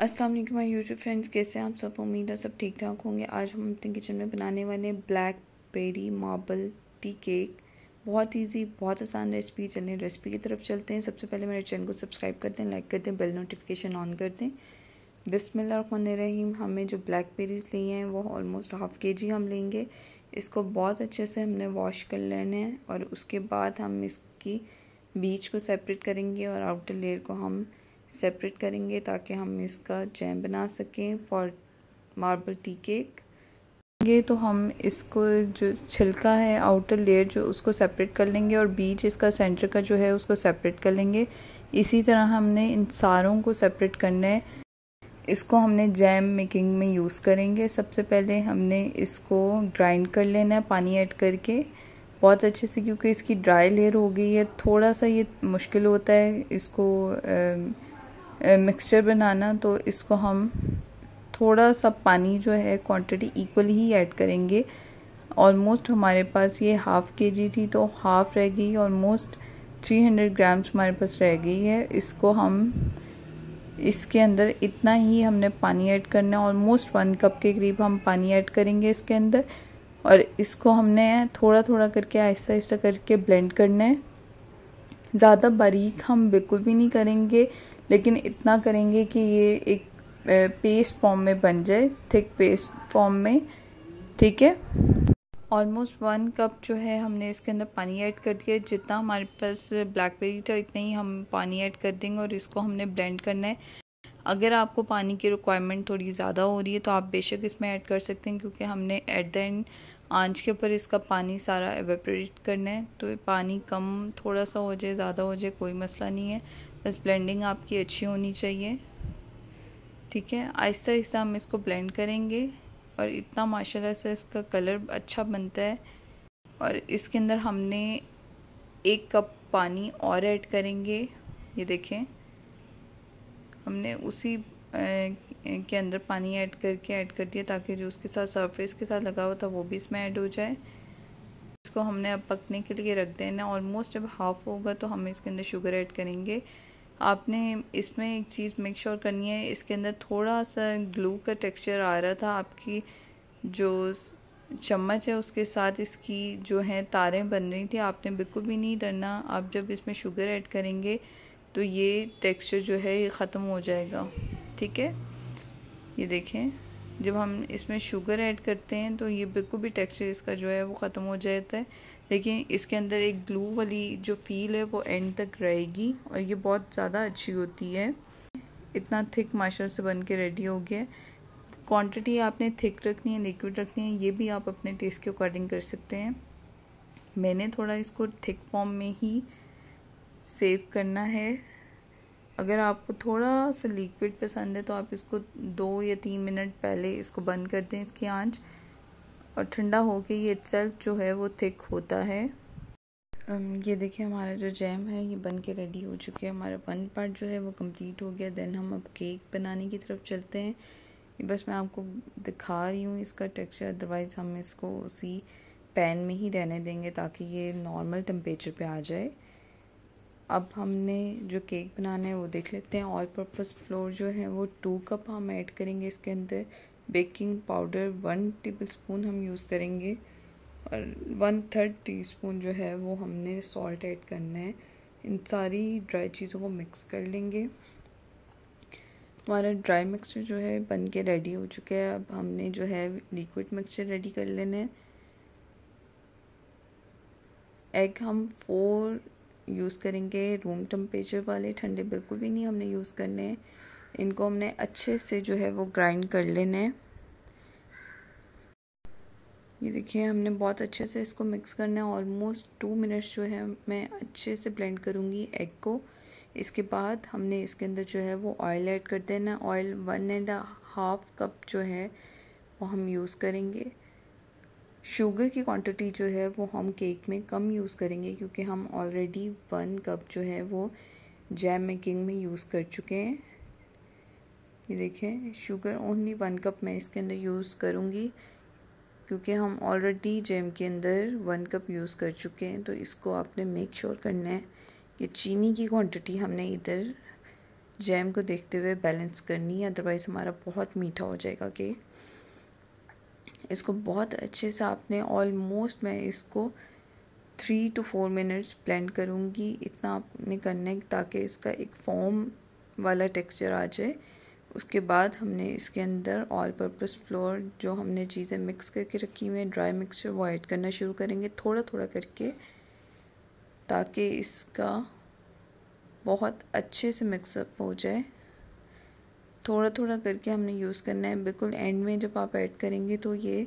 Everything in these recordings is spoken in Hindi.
अस्सलाम वालेकुम माय यूट्यूब फ्रेंड्स कैसे हैं आप सब उम्मीद है सब ठीक ठाक होंगे आज हम अपने किचन में बनाने वाले blackberry marble tea cake बहुत इजी बहुत आसान रेसिपी चलने रेसिपी की तरफ चलते हैं सबसे पहले मेरे चैनल को सब्सक्राइब कर दें लाइक कर दें बेल नोटिफिकेशन ऑन कर दें बिसमीम हमें जो ब्लैक बेरीज़ लिए हैं वो ऑलमोस्ट हाफ़ के जी हम लेंगे इसको बहुत अच्छे से हमने वॉश कर लेना है और उसके बाद हम इसकी बीच को सेपरेट करेंगे और आउटर लेयर को हम सेपरेट करेंगे ताकि हम इसका जैम बना सकें फॉर मार्बल टी केक ये तो हम इसको जो छिलका है आउटर लेयर जो उसको सेपरेट कर लेंगे और बीच इसका सेंटर का जो है उसको सेपरेट कर लेंगे इसी तरह हमने इन सारों को सेपरेट करना है इसको हमने जैम मेकिंग में यूज़ करेंगे सबसे पहले हमने इसको ग्राइंड कर लेना है पानी ऐड करके बहुत अच्छे से क्योंकि इसकी ड्राई लेयर हो गई है थोड़ा सा ये मुश्किल होता है इसको आ, मिक्सचर बनाना तो इसको हम थोड़ा सा पानी जो है क्वांटिटी इक्वल ही ऐड करेंगे ऑलमोस्ट हमारे पास ये हाफ़ के जी थी तो हाफ़ रह गई ऑलमोस्ट 300 ग्राम्स हमारे पास रह गई है इसको हम इसके अंदर इतना ही हमने पानी ऐड करना है ऑलमोस्ट वन कप के करीब हम पानी ऐड करेंगे इसके अंदर और इसको हमने थोड़ा थोड़ा करके आहिस्ता आहिस्ता करके ब्लेंड करना है ज़्यादा बारीक हम बिल्कुल भी नहीं करेंगे लेकिन इतना करेंगे कि ये एक पेस्ट फॉर्म में बन जाए थिक पेस्ट फॉर्म में ठीक है ऑलमोस्ट वन कप जो है हमने इसके अंदर पानी ऐड कर दिया जितना हमारे पास ब्लैकबेरी था इतना ही हम पानी ऐड कर देंगे और इसको हमने ब्लेंड करना है अगर आपको पानी की रिक्वायरमेंट थोड़ी ज़्यादा हो रही है तो आप बेशक इसमें ऐड कर सकते हैं क्योंकि हमने एट द एंड आँच के ऊपर इसका पानी सारा एवेपरेट करना है तो पानी कम थोड़ा सा हो जाए ज़्यादा हो जाए कोई मसला नहीं है बस ब्लेंडिंग आपकी अच्छी होनी चाहिए ठीक है आहिस्ता आहिस्ता हम इसको ब्लेंड करेंगे और इतना माशाल्लाह से इसका कलर अच्छा बनता है और इसके अंदर हमने एक कप पानी और ऐड करेंगे ये देखें हमने उसी के अंदर पानी ऐड करके ऐड कर दिया ताकि जो उसके साथ सरफेस के साथ लगा हुआ था वो भी इसमें ऐड हो जाए इसको हमने अब पकने के लिए रख देना ऑलमोस्ट जब हाफ़ होगा तो हम इसके अंदर शुगर ऐड करेंगे आपने इसमें एक चीज़ मेक श्योर करनी है इसके अंदर थोड़ा सा ग्लू का टेक्सचर आ रहा था आपकी जो चम्मच है उसके साथ इसकी जो है तारें बन रही थी आपने बिल्कुल भी नहीं डरना आप जब इसमें शुगर ऐड करेंगे तो ये टेक्सचर जो है ये ख़त्म हो जाएगा ठीक है ये देखें जब हम इसमें शुगर ऐड करते हैं तो ये बिल्कुल भी टेक्सचर इसका जो है वो ख़त्म हो जाता है लेकिन इसके अंदर एक ग्लू वाली जो फील है वो एंड तक रहेगी और ये बहुत ज़्यादा अच्छी होती है इतना थिक मार्शल से बन के रेडी हो गया क्वांटिटी आपने थिक रखनी है लिक्विड रखनी है ये भी आप अपने टेस्ट के अकॉर्डिंग कर सकते हैं मैंने थोड़ा इसको थिक फॉर्म में ही सेव करना है अगर आपको थोड़ा सा लिक्विड पसंद है तो आप इसको दो या तीन मिनट पहले इसको बंद कर दें इसकी आंच और ठंडा हो के ये सेल्फ जो है वो थिक होता है ये देखिए हमारा जो जैम है ये बन के रेडी हो चुके हैं हमारा वन पार्ट जो है वो कंप्लीट हो गया देन हम अब केक बनाने की तरफ चलते हैं बस मैं आपको दिखा रही हूँ इसका टेक्सचर अदरवाइज़ हम इसको उसी पैन में ही रहने देंगे ताकि ये नॉर्मल टेम्परेचर पे आ जाए अब हमने जो केक बनाना है वो देख लेते हैं ऑल पर्पज़ फ्लोर जो है वो टू कप हम ऐड करेंगे इसके अंदर baking powder one tablespoon हम यूज़ करेंगे और वन थर्ड टी स्पून जो है वो हमने सॉल्ट ऐड करना है इन सारी ड्राई चीज़ों को मिक्स कर लेंगे हमारा ड्राई मिक्सचर जो है बन के रेडी हो चुका है अब हमने जो है लिक्विड मिक्सचर रेडी कर लेना है एग हम फोर यूज़ करेंगे रूम टम्परेचर वाले ठंडे बिल्कुल भी नहीं हमने यूज़ करने इनको हमने अच्छे से जो है वो ग्राइंड कर लेने ये देखिए हमने बहुत अच्छे से इसको मिक्स करना है ऑलमोस्ट टू मिनट्स जो है मैं अच्छे से ब्लेंड करूँगी एग को इसके बाद हमने इसके अंदर जो है वो ऑयल ऐड कर देना oil one and half cup जो है वो हम यूज़ करेंगे शुगर की क्वांटिटी जो है वो हम केक में कम यूज़ करेंगे क्योंकि हम ऑलरेडी वन कप जो है वो जैम मेकिंग में यूज़ कर चुके हैं ये देखें शुगर ओनली वन कप मैं इसके अंदर यूज़ करूँगी क्योंकि हम ऑलरेडी जैम के अंदर वन कप यूज़ कर चुके हैं तो इसको आपने मेक श्योर sure करना है कि चीनी की क्वांटिटी हमने इधर जैम को देखते हुए बैलेंस करनी है अदरवाइज़ हमारा बहुत मीठा हो जाएगा केक इसको बहुत अच्छे से आपने ऑलमोस्ट मैं इसको three two four minutes blend करूँगी इतना आपने करने ताकि इसका एक फॉर्म वाला टेक्सचर आ जाए उसके बाद हमने इसके अंदर ऑल पर्पस फ्लोर जो हमने चीज़ें मिक्स करके रखी हुई हैं ड्राई मिक्सचर वो ऐड करना शुरू करेंगे थोड़ा थोड़ा करके ताकि इसका बहुत अच्छे से मिक्सअप हो जाए थोड़ा थोड़ा करके हमने यूज़ करना है बिल्कुल एंड में जब आप ऐड करेंगे तो ये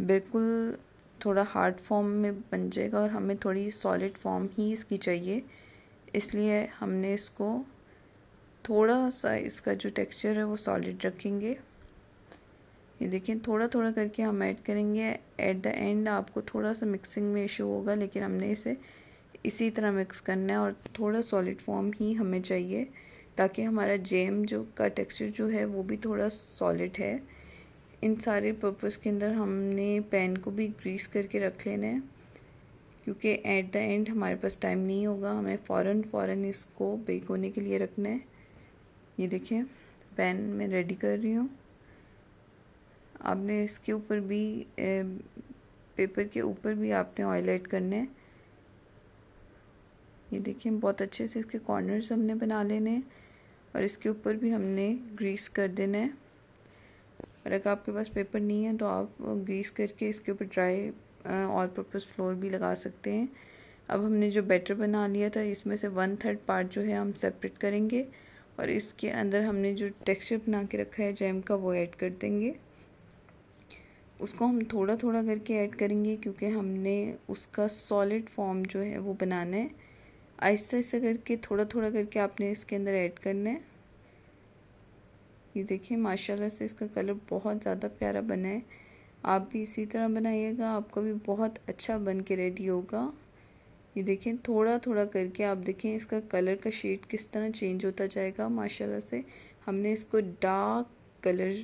बिल्कुल थोड़ा हार्ड फॉर्म में बन जाएगा और हमें थोड़ी सॉलिड फॉर्म ही इसकी चाहिए इसलिए हमने इसको थोड़ा सा इसका जो टेक्सचर है वो सॉलिड रखेंगे ये देखिए थोड़ा थोड़ा करके हम ऐड करेंगे एट द एंड आपको थोड़ा सा मिक्सिंग में इशू होगा लेकिन हमने इसे इसी तरह मिक्स करना है और थोड़ा सॉलिड फॉर्म ही हमें चाहिए ताकि हमारा जेम जो का टेक्सचर जो है वो भी थोड़ा सॉलिड है इन सारे पर्पज़ के अंदर हमने पैन को भी ग्रीस करके रख लेना है क्योंकि एट द एंड हमारे पास टाइम नहीं होगा हमें फ़ौर फ़ौर इसको बेक होने के लिए रखना है ये देखें पैन मैं रेडी कर रही हूँ आपने इसके ऊपर भी ए, पेपर के ऊपर भी आपने ऑयल ऐड करना है ये देखिए बहुत अच्छे से इसके कॉर्नर्स हमने बना लेने हैं और इसके ऊपर भी हमने ग्रीस कर देना है और अगर आपके पास पेपर नहीं है तो आप ग्रीस करके इसके ऊपर ड्राई ऑल पर्पज़ फ्लोर भी लगा सकते हैं अब हमने जो बैटर बना लिया था इसमें से वन थर्ड पार्ट जो है हम सेपरेट करेंगे और इसके अंदर हमने जो टेक्सचर बना के रखा है जैम का वो ऐड कर देंगे उसको हम थोड़ा थोड़ा करके ऐड करेंगे क्योंकि हमने उसका सॉलिड फॉर्म जो है वो बनाना है आहिस्ता आहिस्ता करके थोड़ा थोड़ा करके आपने इसके अंदर ऐड करना है ये देखिए माशाल्लाह से इसका कलर बहुत ज़्यादा प्यारा बना है आप भी इसी तरह बनाइएगा आपका भी बहुत अच्छा बन के रेडी होगा ये देखें थोड़ा थोड़ा करके आप देखें इसका कलर का शेड किस तरह चेंज होता जाएगा माशाल्लाह से हमने इसको dark colour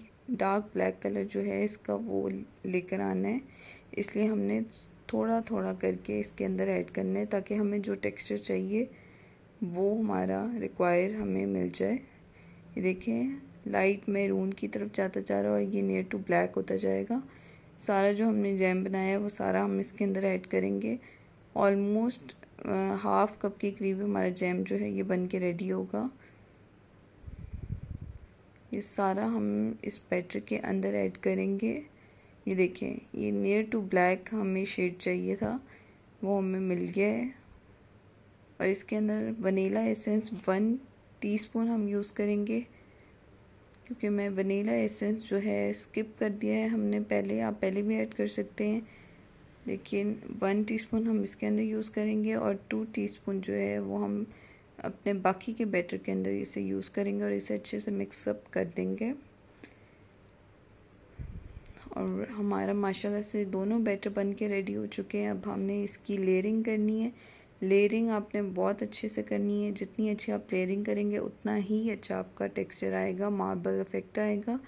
dark black colour जो है इसका वो लेकर आना है इसलिए हमने थोड़ा थोड़ा करके इसके अंदर ऐड करना है ताकि हमें जो टेक्सचर चाहिए वो हमारा रिक्वायर हमें मिल जाए ये देखें लाइट मैरून की तरफ जाता जा रहा है और ये नियर टू ब्लैक होता जाएगा सारा जो हमने जैम बनाया है वो सारा हम इसके अंदर ऐड करेंगे ऑलमोस्ट हाफ कप के करीब हमारा जैम जो है ये बन के रेडी होगा ये सारा हम इस बैटर के अंदर ऐड करेंगे ये देखिए ये नियर टू ब्लैक हमें शेड चाहिए था वो हमें मिल गया है और इसके अंदर वनीला एसेंस वन टीस्पून हम यूज़ करेंगे क्योंकि मैं वनीला एसेंस जो है स्किप कर दिया है हमने पहले आप पहले भी ऐड कर सकते हैं लेकिन वन टीस्पून हम इसके अंदर यूज़ करेंगे और टू टीस्पून जो है वो हम अपने बाकी के बैटर के अंदर इसे यूज़ करेंगे और इसे अच्छे से मिक्सअप कर देंगे और हमारा माशाल्लाह से दोनों बैटर बन के रेडी हो चुके हैं अब हमने इसकी लेयरिंग करनी है लेयरिंग आपने बहुत अच्छे से करनी है जितनी अच्छी आप लेयरिंग करेंगे उतना ही अच्छा आपका टेक्सचर आएगा मार्बल इफेक्ट आएगा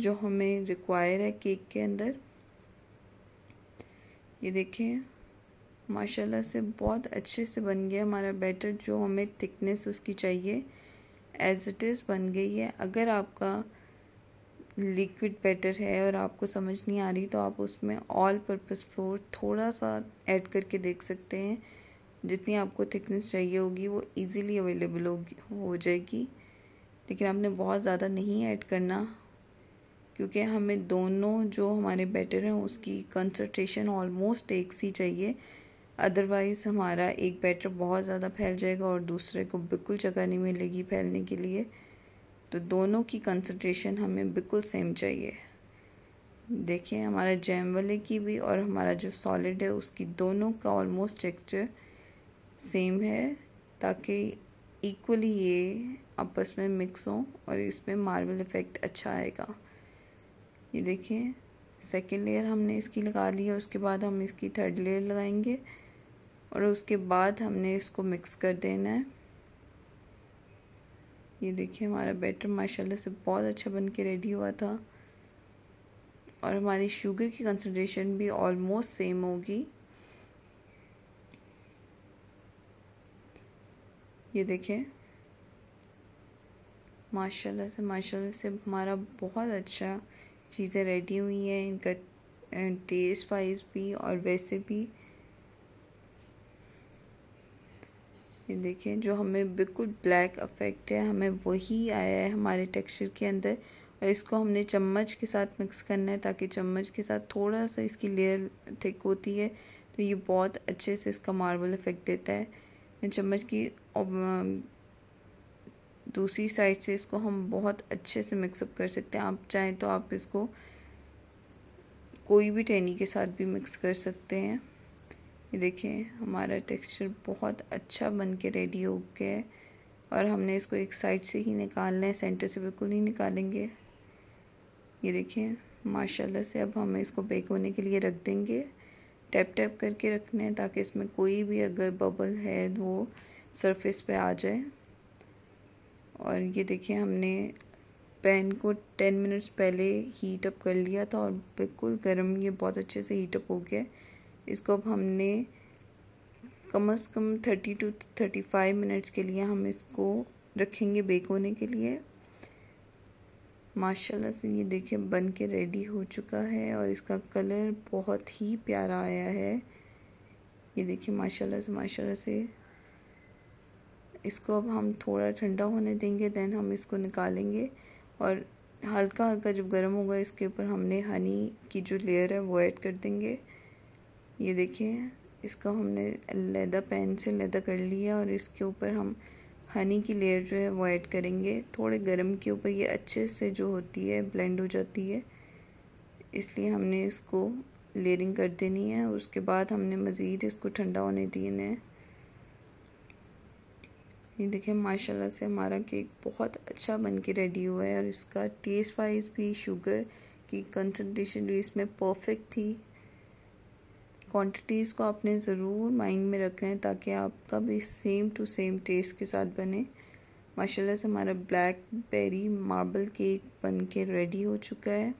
जो हमें रिक्वायर है केक के अंदर ये देखें माशाल्लाह से बहुत अच्छे से बन गया हमारा बैटर जो हमें थिकनेस उसकी चाहिए एज इट इज़ बन गई है अगर आपका लिक्विड बैटर है और आपको समझ नहीं आ रही तो आप उसमें ऑल पर्पज़ फ्लोर थोड़ा सा ऐड करके देख सकते हैं जितनी आपको थिकनेस चाहिए होगी वो इजीली अवेलेबल होगी हो जाएगी लेकिन आपने बहुत ज़्यादा नहीं ऐड करना क्योंकि हमें दोनों जो हमारे बैटर हैं उसकी कंसनट्रेशन ऑलमोस्ट एक सी चाहिए अदरवाइज़ हमारा एक बैटर बहुत ज़्यादा फैल जाएगा और दूसरे को बिल्कुल जगह नहीं मिलेगी फैलने के लिए तो दोनों की कंसंट्रेशन हमें बिल्कुल सेम चाहिए देखिए हमारा जैम वाले की भी और हमारा जो सॉलिड है उसकी दोनों का ऑलमोस्ट टेक्सचर सेम है ताकि इक्वली ये आपस में मिक्स हों और इसमें मार्बल इफ़ेक्ट अच्छा आएगा ये देखिए सेकेंड लेयर हमने इसकी लगा ली है उसके बाद हम इसकी थर्ड लेयर लगाएंगे और उसके बाद हमने इसको मिक्स कर देना है ये देखिए हमारा बैटर माशाल्लाह से बहुत अच्छा बन के रेडी हुआ था और हमारी शुगर की कंसनट्रेशन भी ऑलमोस्ट सेम होगी ये देखें माशाल्लाह से माशाल्लाह से हमारा बहुत अच्छा चीज़ें रेडी हुई हैं इनका टेस्ट वाइज भी और वैसे भी ये देखें जो हमें बिल्कुल ब्लैक अफेक्ट है हमें वही आया है हमारे टेक्सचर के अंदर और इसको हमने चम्मच के साथ मिक्स करना है ताकि चम्मच के साथ थोड़ा सा इसकी लेयर थिक होती है तो ये बहुत अच्छे से इसका मार्बल इफ़ेक्ट देता है मैं चम्मच की दूसरी साइड से इसको हम बहुत अच्छे से मिक्सअप कर सकते हैं आप चाहें तो आप इसको कोई भी टहनी के साथ भी मिक्स कर सकते हैं ये देखिए हमारा टेक्सचर बहुत अच्छा बन के रेडी हो गया है और हमने इसको एक साइड से ही निकालना है सेंटर से बिल्कुल नहीं निकालेंगे ये देखिए माशाल्लाह से अब हम इसको बेक होने के लिए रख देंगे टैप टैप करके रखना है ताकि इसमें कोई भी अगर बबल है तो वो सरफेस पे आ जाए और ये देखिए हमने पैन को टेन मिनट्स पहले हीट अप कर लिया था और बिल्कुल गर्म ये बहुत अच्छे से हीटअप हो गया है इसको अब हमने कम से कम thirty two thirty five minutes के लिए हम इसको रखेंगे बेक होने के लिए माशाल्लाह से ये देखिए बन के रेडी हो चुका है और इसका कलर बहुत ही प्यारा आया है ये देखिए माशाल्लाह से माशाल्लाह से इसको अब हम थोड़ा ठंडा होने देंगे दैन हम इसको निकालेंगे और हल्का हल्का जब गर्म होगा इसके ऊपर हमने हनी की जो लेयर है वो ऐड कर देंगे ये देखिए इसका हमने लैदा पैन से लेदा कर लिया और इसके ऊपर हम हनी की लेयर जो है वो ऐड करेंगे थोड़े गर्म के ऊपर ये अच्छे से जो होती है ब्लेंड हो जाती है इसलिए हमने इसको लेयरिंग कर देनी है और उसके बाद हमने मज़ीद इसको ठंडा होने देना है ये देखिए माशाल्लाह से हमारा केक बहुत अच्छा बन के रेडी हुआ है और इसका टेस्ट वाइज भी शुगर की कंसनट्रेशन भी इसमें परफेक्ट थी क्वांटिटीज़ को आपने ज़रूर माइंड में रखना है ताकि आपका भी सेम टू सेम टेस्ट के साथ बने माशाल्लाह से हमारा ब्लैक बेरी मार्बल केक बन के रेडी हो चुका है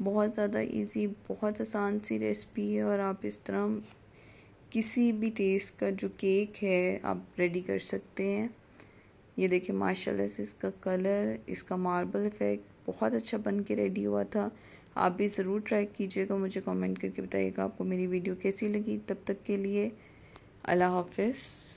बहुत ज़्यादा इजी बहुत आसान सी रेसिपी है और आप इस तरह किसी भी टेस्ट का जो केक है आप रेडी कर सकते हैं ये देखिए माशाल्लाह से इसका कलर इसका मार्बल इफ़ेक्ट बहुत अच्छा बन के रेडी हुआ था आप भी ज़रूर ट्राई कीजिएगा मुझे कमेंट करके बताइएगा आपको मेरी वीडियो कैसी लगी तब तक के लिए अल्लाह हाफिज़